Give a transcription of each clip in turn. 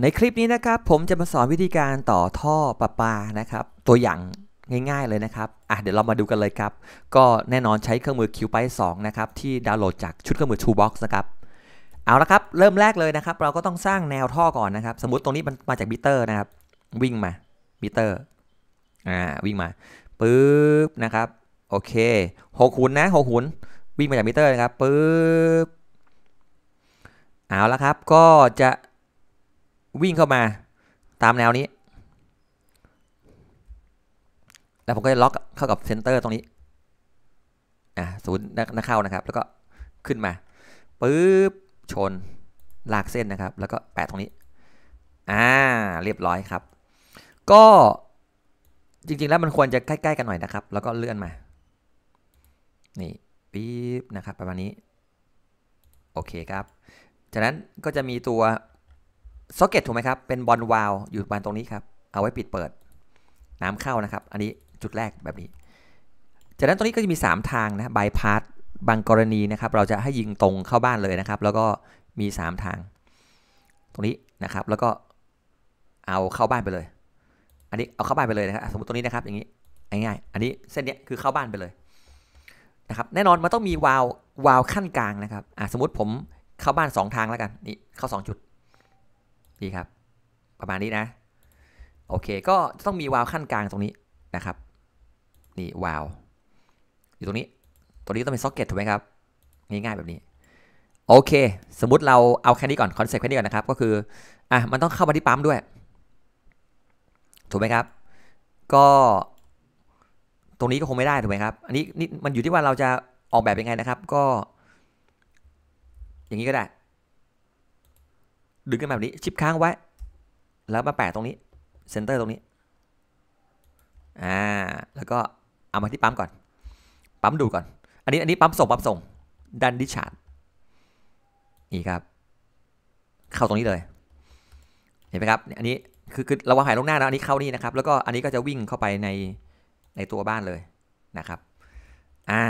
ในคลิปนี้นะครับผมจะมาสอนวิธีการต่อท่อประปานะครับ ตัวอย่างง่าย ๆเลยนะครับอ่ะเดี๋ยวเรามาดูกันเลยครับ ก็แน่นอนใช้เครื่องมือคิ q สอ2นะครับที่ดาวน์โหลดจากชุดเครื่องมือ Toolbox นะครับ เอาละครับ เริ่มแรกเลยนะครับ เราก็ต้องสร้างแนวท่อก่อนนะครับ สมมติตรงนี้มันมาจากมิเตอร์นะครับ วิ่งมามิเตอร์อ่าวิ่งมา ปึ๊บนะครับโอเคหกหุนนะหกหุน วิ่งมาจากมิเตอร์นะครับปึ๊บเอาละครับ ก็จะวิ่งเข้ามาตามแนวนี้ แล้วผมก็จะล็อกเข้ากับเซนเตอร์ตรงนี้อ่ะศูนย์นักเข้านะครับ แล้วก็ขึ้นมา ปึ๊บ ชนลากเส้นนะครับ แล้วก็แปะตรงนี้ อ่า เรียบร้อยครับ ก็จริง ๆแล้วมันควรจะใกล้ ๆกันหน่อยนะครับ แล้วก็เลื่อนมา นี่ปี๊บ นะครับ ประมาณนี้ โอเคครับ จากนั้นก็จะมีตัวซ็อกเก็ตถูกไหมครับ เป็นบอลวาลอยู่ประมาณตรงนี้ครับ เอาไว้ปิดเปิด น้ำเข้านะครับ อันนี้จุดแรกแบบนี้ จากนั้นตรงนี้ก็จะมี3ทางนะบายพาสบางกรณีนะครับ เราจะให้ยิงตรงเข้าบ้านเลยนะครับ แล้วก็มี3ทาง ตรงนี้นะครับ แล้วก็เอาเข้าบ้านไปเลย อันนี้เอาเข้าบ้านไปเลยนะครับ สมมติตรงนี้นะครับ อย่างนี้ง่ายๆอันนี้เส้นนี้คือเข้าบ้านไปเลยนะครับ แน่นอนมันต้องมีวาลวาลขั้นกลางนะครับ อ่าสมมติผมเข้าบ้าน2ทางแล้วกันนี่เข้า2จุดี่ครับประมาณนี้นะโอเค ก็ต้องมีวาล์วขั้นกลางตรงนี้นะครับ นี่วาล์วอยู่ตรงนี้ตัวนี้ต้องเป็นซ็อกเก็ตถูกไหมครับง่ายๆแบบนี้โอเค สมมติเราเอาแค่นี้ก่อนคอนเซ็ปต์แค่นี้ก่อนนะครับก็คืออ่ะมันต้องเข้ามาที่ปั๊มด้วย ถูกไหมครับ ก็ ตรงนี้ก็คงไม่ได้ถูกไหมครับ อันนี้นี่มันอยู่ที่ว่าเราจะออกแบบยังไงนะครับ ก็ อย่างนี้ก็ได้ดึงกันแบบนี้ชิปค้างไว้ แล้วมาแปะตรงนี้เซนเตอร์ตรงนี้อ่าแล้วก็เอามาที่ปั๊มก่อน ปั๊มดูก่อน อันนี้อันนี้ปั๊มส่งปั๊มส่งดันดิชาร์ดนี่ครับ เข้าตรงนี้เลย เห็นไหมครับอันนี้คือคือระวังหายลงหน้านะอันนี้เข้านี่นะครับ แล้วก็อันนี้ก็จะวิ่งเข้าไปในในตัวบ้านเลยนะครับอ่า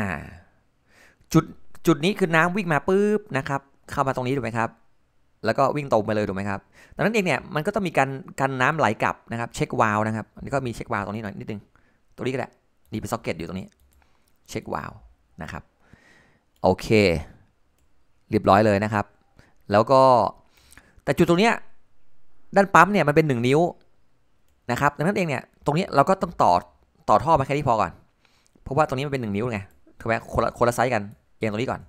จุดจุดนี้คือน้ำวิ่งมาปุ๊บนะครับ เข้ามาตรงนี้ถูกไหมครับแล้วก็วิ่งตรงไปเลยถูกไหมครับดังนั้นเองเนี่ยมันก็ต้องมีการกันน้ำไหลกลับนะครับ เช็ควาล์วนะครับนี่ก็มีเช็ควาล์วตรงนี้หน่อยนิดนึงตัวนี้ก็ได้ดีเป็นซ็อกเก็ตอยู่ตรงนี้ เช็ควาล์วนะครับโอเค เรียบร้อยเลยนะครับ แล้วก็แต่จุดตรงเนี้ยด้านปั๊มเนี่ยมันเป็น 1 นิ้วนะครับ ดังนั้นเองเนี่ยตรงนี้เราก็ต้องต่อต่อท่อมาแค่ที่พอก่อนเพราะว่าตรงนี้มันเป็น1นิ้วไงถูกไหมคนละคนละไซส์กันเอียงตรงนี้ก่อน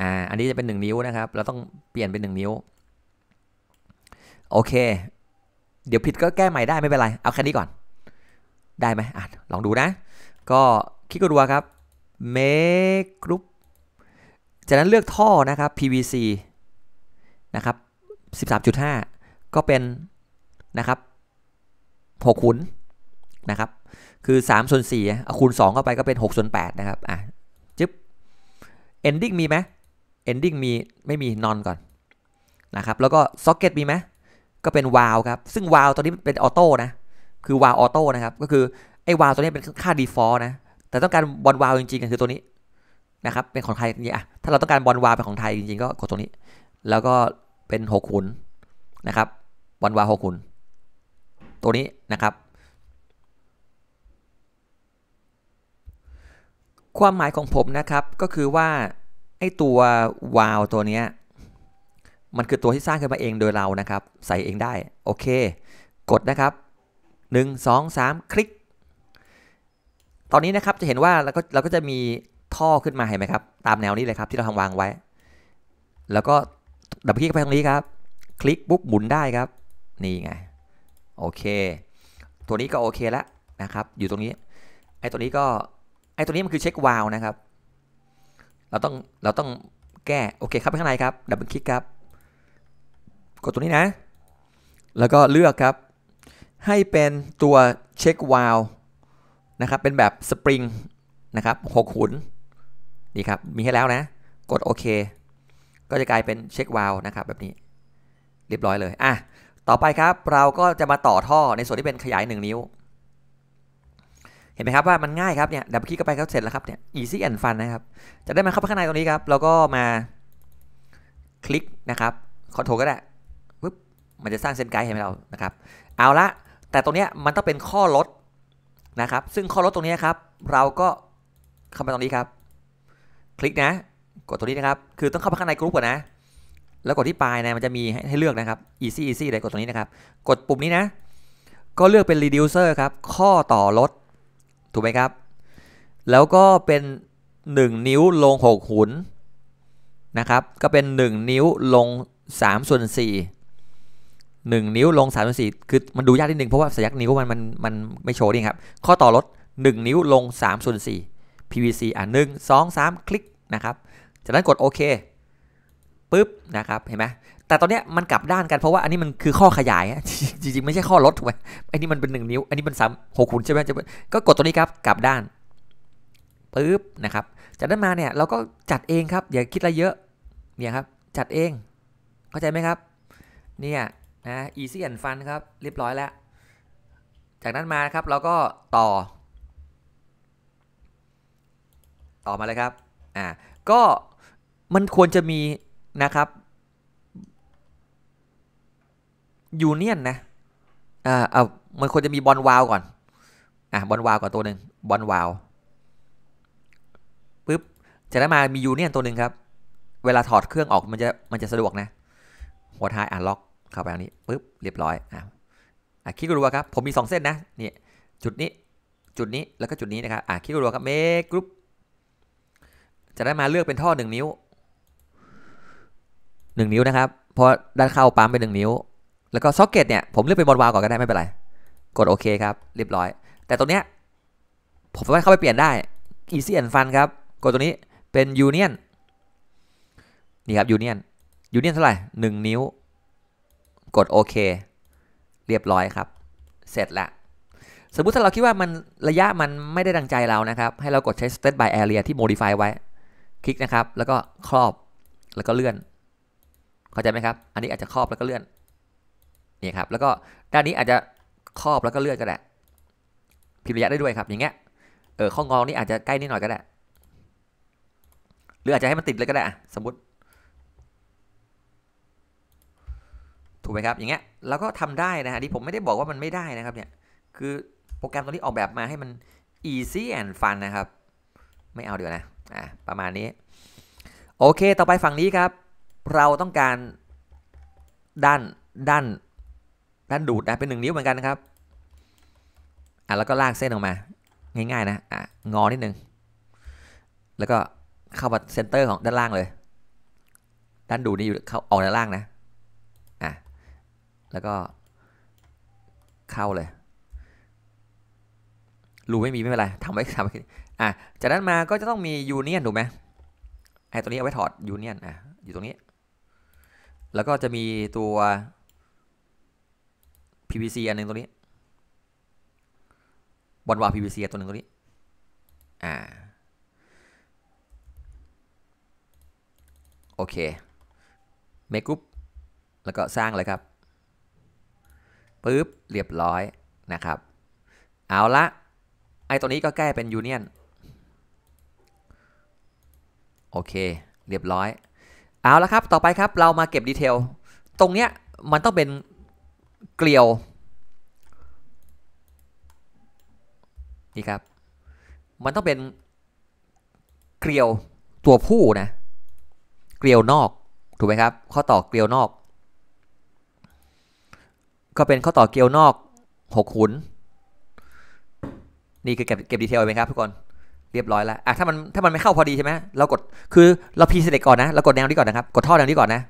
อ่าอันนี้จะเป็น1นิ้วนะครับ เราต้องเปลี่ยนเป็น1นิ้ว โอเค เดี๋ยวผิดก็แก้ใหม่ได้ไม่เป็นไร เอาแค่นี้ก่อน ได้ไหมอ่ลองดูนะ ก็คลิกกดดูครับ make group จากนั้นเลือกท่อนะครับ PVC นะครับ 13.5 ก็เป็น นะครับ6คูณนะครับ คือ 3 ส่วน 4คูณ2เข้าไปก็เป็น6ส่วน8นะครับ อ่ะจึ๊บ ending มีไหม ending มีไม่มี non ก่อนนะครับ แล้วก็ socket มีไหมก็เป็น w า w ครับซึ่ง w า w ตัวนี้เป็นออโต้นะคือ w า w ออโต้นะครับ ก็คือไอ้ w า w ตัวนี้เป็นค่า default นะแต่ต้องการบอล w า w จริงๆคือตัวนี้นะครับเป็นของไทยเนีง่ยถ้าเราต้องการบอล w า w เป็นของไทยจริงๆก็กดตัวนี้ แล้วก็เป็น6ขุนนะครับ บอล w o ห6ขุนตัวนี้นะครับ ความหมายของผมนะครับก็คือว่าไอตัววาลตัวเนี้ย มันคือตัวที่สร้างขึ้นมาเองโดยเรานะครับ ใส่เองได้โอเค กดนะครับ 1 2 3 คลิก ตอนนี้นะครับจะเห็นว่าเราก็เราก็จะมีท่อขึ้นมาเห็นไหมครับตามแนวนี้เลยครับ ที่เราทำวางไว้ แล้วก็ดับคลิกไปตรงนี้ครับ คลิกปุ๊บหมุนได้ครับนี่ไงโอเค ตัวนี้ก็โอเคแล้วนะครับ อยู่ตรงนี้ไอ้ตัวนี้ก็ไอ้ตัวนี้มันคือเช็ควาลนะครับเราต้องเราต้องแก้โอเคครับไปข้างในครับดับเบิลคลิกครับ กดตัวนี้นะ แล้วก็เลือกครับ ให้เป็นตัวเช็ควาลนะครับเป็นแบบสปริงนะครับหกขุนนี่ครับมีให้แล้วนะ กดโอเค ก็จะกลายเป็นเช็ควาลนะครับแบบนี้ เรียบร้อยเลยอ่ะต่อไปครับเราก็จะมาต่อท่อในส่วนที่เป็นขยาย 1 นิ้วห็นไหมครับว่ามันง่ายครับเนี่ยดับคลิกเข้าไปก็เสร็จแล้วครับเนี่ย easy and fun นะครับ จะได้มาเข้าไปข้างในตรงนี้ครับ แล้วก็มาคลิกนะครับคอนโทรก็ได้ปึ๊บมันจะสร้างเส้นไกด์ให้เรา นะครับ เอาละ แต่ตรงนี้มันต้องเป็นข้อลดนะครับ ซึ่งข้อลดตรงนี้ครับ เราก็เข้าไปตรงนี้ครับ คลิกนะ กดตรงนี้นะครับ คือต้องเข้าไปข้างในกรุ๊ปก่อนนะ แล้วกดที่ปลายนะมันจะมีให้เลือกนะครับ easy easy เลยกดตรงนี้นะครับ กดปุ่มนี้นะ ก็เลือกเป็น reducer ครับ ข้อต่อลดถูกไหมครับ แล้วก็เป็น 1 นิ้วลง6หุนนะครับ ก็เป็น 1 นิ้วลง 3 ส่วน 4 1 นิ้วลง3ส่วน4คือ มันดูยากนิดนึง เพราะว่าสัญลักษณ์นิ้วมันมัน มันไม่โชว์นี่ครับ ข้อต่อลด 1 นิ้วลง 3 ส่วน 4 PVC อ่ะ1 2 3 คลิกนะครับ จากนั้นกดโอเคปุ๊บนะครับเห็นไหมแต่ตอนเนี้ยมันกลับด้านกันเพราะว่าอันนี้มันคือข้อขยายจริงๆไม่ใช่ข้อลดถูกไหมอันนี้มันเป็น1นิ้วอันนี้เป็นสามหกคูณใช่ไหมจะก็กดตัวนี้ครับกลับด้านปุ๊บนะครับจากนั้นมาเนี่ยเราก็จัดเองครับอย่าคิดอะไรเยอะเนี่ยครับจัดเองเข้าใจไหมครับเนี่ยนะอี a s อ a อนฟันครับเรียบร้อยแล้ว จากนั้นมาครับเราก็ต่อ ต่อมาเลยครับอ่าก็มันควรจะมีนะครับยูเนียนนะอ่าเอามันควรจะมีบอลวาวก่อนอ่ะบอลวาวก่อนตัวหนึ่งบอลวาวปึ๊บจะได้มามียูเนียนตัวหนึ่งครับ เวลาถอดเครื่องออกมันจะมันจะสะดวกนะหัวท้ายอ่ะล็อกเข้าไป่างนี้ปึ๊บเรียบร้อยอ่ะอ่ะคิดรัวครับผมมี 2 เส้นนะนี่จุดนี้จุดนี้แล้วก็จุดนี้นะครับอ่ะคิดรัวครับเมกรุ๊ปจะได้มาเลือกเป็นท่อ 1 นิ้ว1 นิ้วนะครับพอด้านเข้าปั๊มไปหน1 นิ้ว แล้วก็ซ็อกเก็ตเนี่ย ผมเลือกเป็นบอลวาลก่อนก็ได้ ไม่เป็นไร กดโอเคครับ เรียบร้อย แต่ตรงเนี้ยผมสามารถเข้าไปเปลี่ยนได้ easy and fun ครับ กดตัวนี้เป็น union นี่ครับ union union เท่าไหร่ 1 นิ้ว กดโอเคเรียบร้อยครับ เสร็จละสมมุติถ้าเราคิดว่ามันระยะมันไม่ได้ดังใจเรานะครับให้เรากดใช้ state by area ที่ modify ไว้ คลิกนะครับแล้วก็ครอบแล้วก็เลื่อนเข้าใจไหมครับ อันนี้อาจจะครอบแล้วก็เลื่อนนี่ครับ แล้วก็ด้านนี้อาจจะครอบแล้วก็เลื่อนก็ได้พิมพ์ระยะได้ด้วยครับ อย่างเงี้ย เออ ข้องอนี่อาจจะใกล้นิดหน่อยก็ได้ หรืออาจจะให้มันติดเลยก็ได้สมมติ ถูกไหมครับ อย่างเงี้ย แล้วก็ทำได้นะฮะที่ผมไม่ได้บอกว่ามันไม่ได้นะครับเนี่ย คือโปรแกรมตัวนี้ออกแบบมาให้มัน easy and fun นะครับ ไม่เอาเดี๋ยวนะ อ่ะประมาณนี้ โอเค ต่อไปฝั่งนี้ครับเราต้องการด้านด้านด้านดูดนะเป็นหนึ่งนิ้วเหมือนกันนะครับอ่ะแล้วก็ลากเส้นออกมา ง่ายๆนะอ่ะงอนิดนึงแล้วก็เข้ามาเซนเตอร์ของด้านล่างเลยด้านดูดนี่อยู่เข้าออกด้านล่างนะอ่ะแล้วก็ เข้าเลย รูไม่มีไม่เป็นไรทำไว้ทำไว้อ่ะจากนั้นมาก็จะต้องมียูเนียนถูกไหมไอ้ตัวนี้เอาไว้ถอดยูเนียนอ่ะอยู่ตรงนี้แล้วก็จะมีตัว PVC อันนึงตัวนี้ บอลวา PVC ตัวหนึ่งตัวนี้ อ่า โอเค เมกุปแล้วก็สร้างเลยครับ ปึ๊บ เรียบร้อยนะครับ เอาละ ไอตัวนี้ก็แก้เป็นยูเนียนโอเค เรียบร้อยเอาละครับ ต่อไปครับ เรามาเก็บดีเทล ตรงเนี้ยมันต้องเป็นเกลียว นี่ครับ มันต้องเป็นเกลียวตัวผู้นะ เกลียวนอก ถูกไหมครับ ข้อต่อเกลียวนอก ก็เป็นข้อต่อเกลียวนอกหกขุน นี่คือเก็บเก็บดีเทลไหมครับทุกคนเรียบร้อยแล้ว อ่ะถ้ามัน ถ้ามันไม่เข้าพอดีใช่ไหมเรากด คือเราพีเสด็จก่อนนะ เรากด แนวนี้ก่อนนะครับ กดท่อแนวนี้ก่อนนะ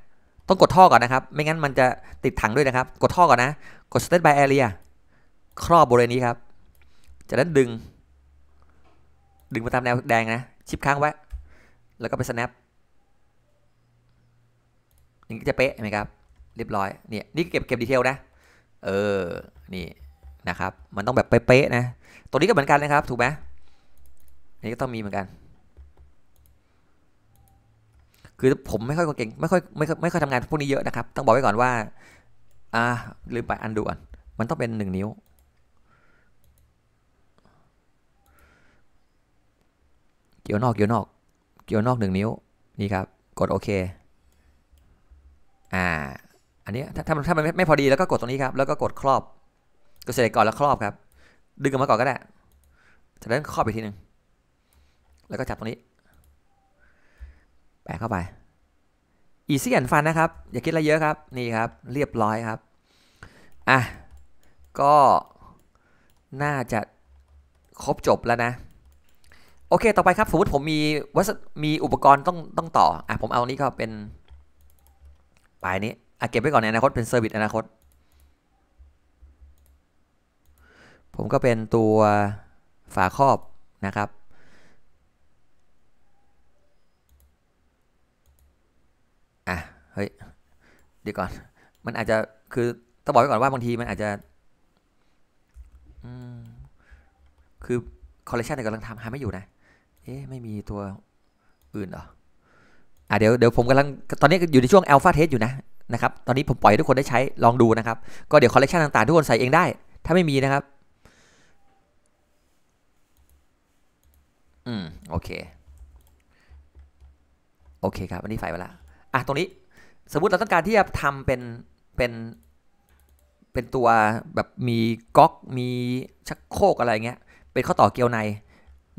ต้องกดท่อก่อนนะครับ ไม่งั้นมันจะติดถังด้วยนะครับ กดท่อก่อนนะ กด state by area ครอบบริเวณนี้ครับ จากนั้นดึง ดึงมาตามแนวแดงนะ ชิปค้างไว้ แล้วก็ไป snap อย่างนี้จะเป๊ะไหมครับ เรียบร้อย เนี่ย นี่เก็บเก็บดีเทลนะ เออ นี่นะครับ มันต้องแบบเป๊ะๆนะตัวนี้ก็เหมือนกันนะครับ ถูกไหมนี่ก็ต้องมีเหมือนกัน คือผมไม่ค่อยเก่งไม่ค่อยไม่ค่อยไม่ค่อยทำงานพวกนี้เยอะนะครับ ต้องบอกไว้ก่อนว่า อ่าลืมไปอันดูอ่อนมันต้องเป็นหนึ่งนิ้ว เกี่ยวนอก เกี่ยวนอก เกี่ยวนอกหนึ่งนิ้ว นี่ครับ กดโอเค อ่า อันนี้ถ้าถ้าถ้ามันไม่พอดีแล้วก็กดตรงนี้ครับ แล้วก็กดครอบกดเสร็จก่อนแล้วครอบครับ ดึงกันมาก่อนก็ได้ จากนั้นครอบอีกทีหนึ่งแล้วก็จับตรงนี้ แปะเข้าไป อีซี่แอนฟันนะครับ อย่าคิดอะไรเยอะครับ นี่ครับ เรียบร้อยครับ อ่ะ ก็ น่าจะ ครบจบแล้วนะ โอเคต่อไปครับ สมมติผมมีวัสมีอุปกรณ์ต้องต้องต่อ อ่ะ ผมเอานี้ก็เป็นปลายนี้ อ่ะ เก็บไว้ก่อนในอนาคตเป็นเซอร์วิสอนาคต ผมก็เป็นตัว ฝาครอบนะครับฮ้ยเดี๋ยวก่อน มันอาจจะคือต้องบอกไว้ก่อนว่าบางทีมันอาจจะ คือคอลเลคชันแี่กำลังทำหาไม่อยู่นะ เอ๊ะไม่มีตัวอื่นหรออ่ะเดี๋ยวเดี๋ยวผมกำลัง ตอนนี้อยู่ในช่วงอัลฟาเทสอยู่นะ นะครับ ตอนนี้ผมปล่อยทุกคนได้ใช้ลองดูนะครับ ก็เดี๋ยวคอลเลคชันต่างๆทุกคนใส่เองได้ ถ้าไม่มีนะครับ อืมโอเค โอเค ครับอันนี้ใส่ไปละอ่ะตรงนี้สมมติ เราต้องการที่จะทำเป็นเป็นเป็นตัวแบบมีก๊อกมีชักโครกอะไรเงี้ยเป็นข้อต่อเกลียวใน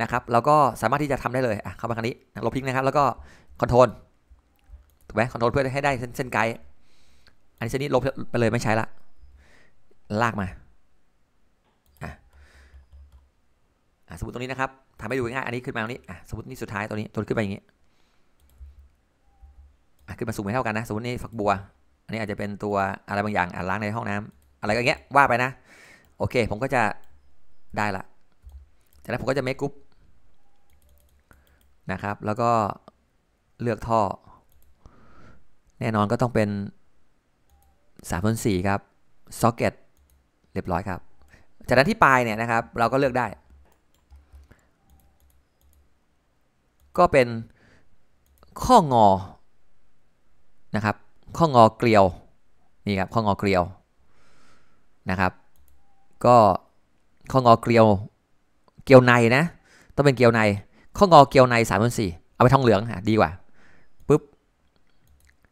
นะครับแล้วก็สามารถที่จะทำได้เลยอ่ะเข้ามาครั้งนี้ลบพิงนะครับแล้วก็คอนโทรลถูกไหมคอนโทรลเพื่อให้ได้เส้นเส้นไกด์อันนี้เส้นนี้ลบไปเลยไม่ใช้ละลากมาอ่ะสมมติตรงนี้นะครับทำให้ดูง่ายอันนี้ขึ้นมาตรงนี้สมมตินี่สุดท้ายตัวนี้ตัวขึ้นไปอย่างนี้ขึ้นมาสูงไม่เท่ากันนะ สมมตินี่ฝักบัว อันนี้อาจจะเป็นตัวอะไรบางอย่างอาจล้างในห้องน้ำ อะไรก็เงี้ยว่าไปนะ โอเค ผมก็จะได้ละจากนั้นผมก็จะเมคกรุ๊ปนะครับ แล้วก็เลือกท่อ แน่นอนก็ต้องเป็น3าม่ครับซ็อกเก็ตเรียบร้อยครับ จากนั้นที่ปลายเนี่ยนะครับ เราก็เลือกได้ ก็เป็นข้องอนะครับข้องอเกลียว นี่ครับข้องอเกลียวนะครับ ก็ข้องอเกลียวเกลียวในนะ ต้องเป็นเกลียวในข้องอเกลียวในสามส่เอาไปทองเหลืองฮะดีกว่าปุ๊บ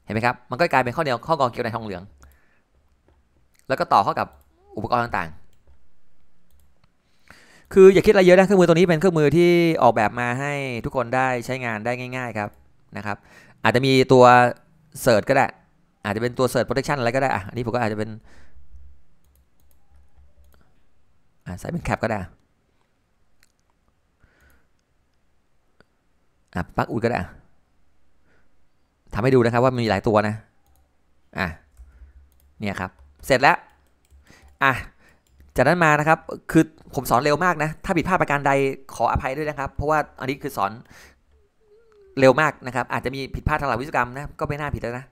เห็นไหมครับ มันก็กลายเป็นข้อเดียวข้องอเกลียวในทองเหลือง แล้วก็ต่อเข้ากับอุปกรณ์ต่างๆ คืออย่าคิดอะไรเยอะนะเครื่องมือตัวนี้เป็นเครื่องมือที่ออกแบบมาให้ทุกคนได้ใช้งานได้ง่าย ๆครับนะครับอาจจะมีตัวเสิร์ชก็ได้อาจจะเป็นตัวเสิร์ชโปรเทคชันอะไรก็ได้อ่ะอันนี้ผมก็อาจจะเป็นอ่าใส่เป็นแคปก็ได้อ่ะปักอุดก็ได้ทำให้ดูนะครับว่ามีหลายตัวนะอ่ะเนี่ยครับเสร็จแล้วอ่ะจากนั้นมานะครับ คือผมสอนเร็วมากนะถ้าผิดพลาดประการใดขออภัยด้วยนะครับเพราะว่าอันนี้คือสอนเร็วมากนะครับ อาจจะมีผิดพลาดทางหลักวิศวกรรมนะก็ไม่น่าผิดแล้วนะ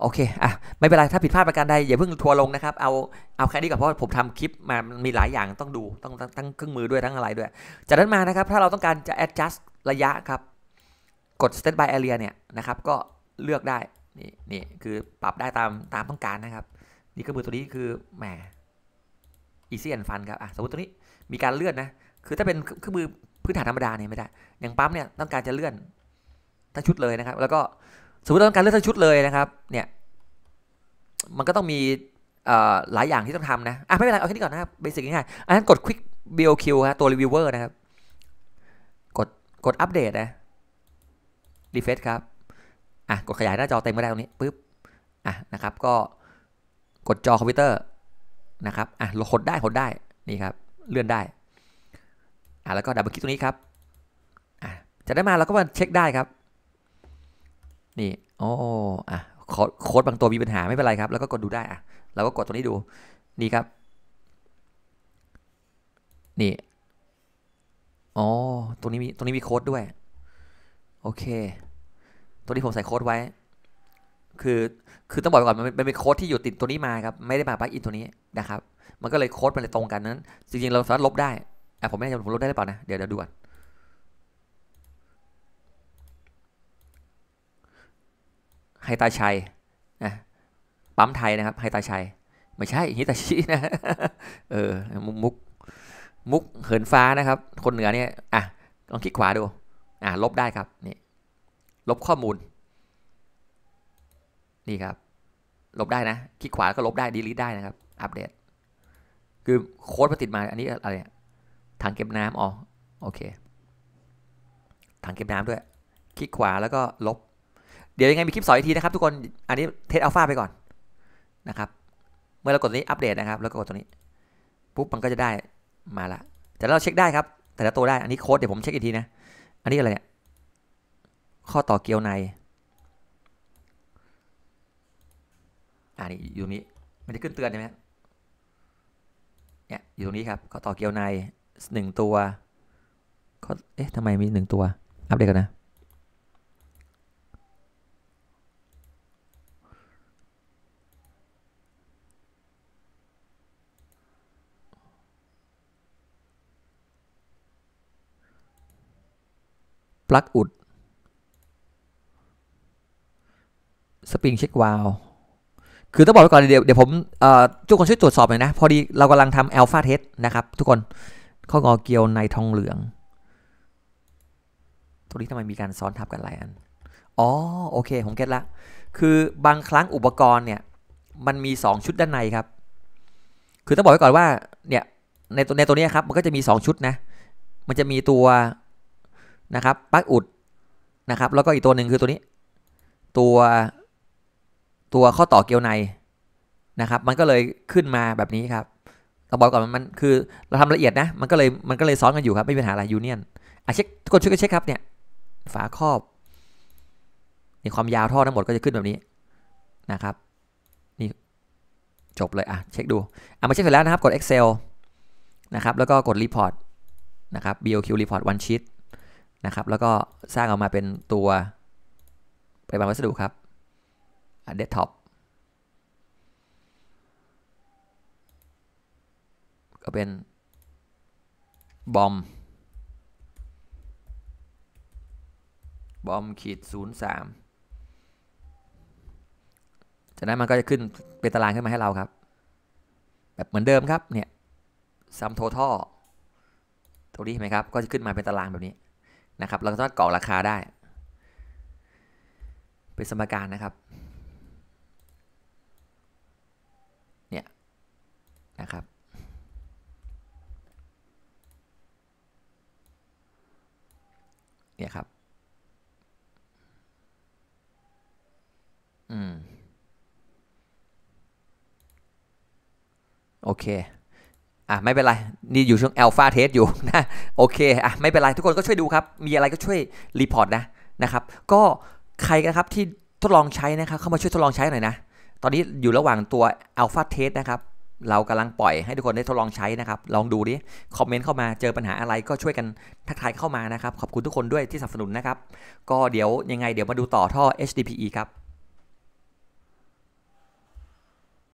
โอเคอ่ะไม่เป็นไร ถ้าผิดพลาดประการใดอย่าเพิ่งทัวลงนะครับ เอาเอาแค่นี้ก่อนเพราะผมทำคลิปมามีหลายอย่างต้องดูต้องตั้งเครื่องมือด้วยทั้งอะไรด้วย จากนั้นมานะครับ ถ้าเราต้องการจะ adjust ระยะครับ กด step by area เนี่ยนะครับ ก็เลือกได้ นี่นี่คือปรับได้ตามตามต้องการนะครับนี่เครื่องมือตัวนี้คือแหม easy and fun ครับอ่ะสมมติตัวนี้มีการเลื่อนนะคือถ้าเป็นเครื่องมือพื้นฐานธรรมดาเนี่ยไม่ได้ อย่างปั๊มเนี่ยต้องการจะเลื่อนทั้งชุดเลยนะครับ แล้วก็สมมติเราต้องการเลือกทั้งชุดเลยนะครับ เนี่ย มันก็ต้องมีหลายอย่างที่ต้องทำนะอ่ะไม่เป็นไร เอาแค่นี้ก่อนนะครับเบสิกง่ายๆอันนั้นกด Quick BOQ ฮะตัว Reviewer นะครับ กดกดอัปเดตนะรีเฟซครับอ่ะกดขยายหน้าจอเต็มก็ได้ตรงนี้ปึ๊บอ่ะนะครับ ก็กดจอคอมพิวเตอร์นะครับอ่ะลกดได้กดได้ นี่ครับ เลื่อนได้อ่ะแล้วก็ดับเบิลคลิกตรงนี้ครับอ่ะจะได้มาเราก็มาเช็คได้ครับนี่โอ้อ่ะโค้ดบางตัวมีปัญหาไม่เป็นไรครับ แล้วก็กดดูได้อ่ะเราก็กดตรงนี้ดู นี่ครับ นี่ อ๋อ ตรงนี้มี ตรงนี้มีโค้ดด้วย โอเค ตัวนี้ผมใส่โค้ดไว้ คือ คือต้องบอกก่อน มันเป็นโค้ดที่อยู่ติดตัวนี้มาครับ ไม่ได้มาปักอินตัวนี้นะครับ มันก็เลยโค้ดมันเลยตรงกันนั้น จริงๆ เราสามารถลบ ได้อ่ะผมไม่แน่ใจผมลบได้หรือเปล่านะ เดี๋ยวเดี๋ยวดูก่อนไฮตาชัยนะปั๊มไทยนะครับ ไฮตาชัย ไม่ใช่ฮิตาชินะเออมุก มุกเหินฟ้านะครับ คนเหนือเนี่ยอ่ะลองคลิกขวาดู อ่ะลบได้ครับนี่ ลบข้อมูล นี่ครับ ลบได้นะคลิกขวาก็ลบได้ดีลิทได้นะครับ อัปเดต คือโค้ดมาติดมาอันนี้อะไรเนี่ยถังเก็บน้ำอ๋อโอเค ถังเก็บน้ำด้วยคลิกขวาแล้วก็ลบเดี๋ยวยังไงมีคลิปสอนอีกทีนะครับทุกคน อันนี้ เทสอัลฟาไปก่อนนะครับ เมื่อเรากดตัวนี้อัปเดตนะครับ แล้วก็กดตัวนี้ปุ๊บมันก็จะได้มาละ แต่เราเช็คได้ครับแต่ละตัวได้ อันนี้โค้ดเดี๋ยวผมเช็คอีกทีนะ อันนี้อะไรเนี่ย ข้อต่อเกียวในอันนี้อยู่นี้มันจะขึ้นเตือนใช่ไหมเนี่ยอยู่ตรงนี้ครับข้อต่อเกียวในหนึ่งตัว เอ๊ะทำไมมีหนึ่งตัว อัปเดตกันนะลั๊กอุด สปริงเช็ควาลคือต้องบอกไว้ก่อน เดี๋ยวเดี๋ยวผมทุกคนช่วยตรวจสอบหน่อยนะ พอดีเรากำลังทำเอลฟาเทสนะครับ ทุกคน ข้องอเกียวในทองเหลืองตรงนี้ทำไมมีการซ้อนทับกันหลายอัน อ๋อโอเคผมเก็ตละคือบางครั้งอุปกรณ์เนี่ย มันมี 2 ชุดด้านในครับ คือต้องบอกไว้ก่อนว่าเนี่ยในตัวในตัวนี้ครับมันก็จะมี 2 ชุดนะ มันจะมีตัวนะครับปลั๊กอุดนะครับ แล้วก็อีกตัวหนึ่งคือตัวนี้ ตัว ตัวข้อต่อเกลียวในนะครับ มันก็เลยขึ้นมาแบบนี้ครับ เราบอกก่อนมันคือเราทำละเอียดนะ มันก็เลย มันก็เลยซ้อนกันอยู่ครับ ไม่มีปัญหาอะไรยูเนียนอะเช็คทุกคนช่วยกันเช็คครับ เนี่ย ฝาครอบนี่ความยาวท่อทั้งหมดก็จะขึ้นแบบนี้นะครับ นี่จบเลยอะเช็คดู อ่ะมาเช็คเสร็จแล้วนะครับ กด Excel นะครับ แล้วก็กด Report นะครับ BOQ Report One Sheet นะครับ แล้วก็สร้างออกมาเป็นตัวไปบางวัสดุครับเดสก์ท็อปก็เป็น บอม บอมขีดศูนย์สามจากนั้นมันก็จะขึ้นเป็นตารางขึ้นมาให้เราครับ แบบเหมือนเดิมครับ เนี่ย ซัม โททอลตรงนี้เห็นไหมครับ ก็จะขึ้นมาเป็นตารางแบบนี้นะครับ เราสามารถกรอกราคาได้ เป็นสมการนะครับ เนี่ยนะครับ เนี่ยครับ อืม โอเคอ่ะไม่เป็นไรนี่อยู่ช่วงเอลฟาเทสอยู่นะโอเคอ่ะไม่เป็นไร ทุกคนก็ช่วยดูครับมีอะไรก็ช่วยรีพอร์ตนะนะครับก็ใครนะครับที่ทดลองใช้นะครับเข้ามาช่วยทดลองใช้หน่อยนะ ตอนนี้อยู่ระหว่างตัวอลฟาเทสนะครับเรากำลังปล่อยให้ทุกคนได้ทดลองใช้นะครับ ลองดูดิคอมเมนต์เข้ามาเจอปัญหาอะไรก็ช่วยกันทักทายเข้ามานะครับ ขอบคุณทุกคนด้วยที่สนับสนุนนะครับ ก็เดี๋ยวยังไงเดี๋ยวมาดูต่อท่อ HDPE ครับ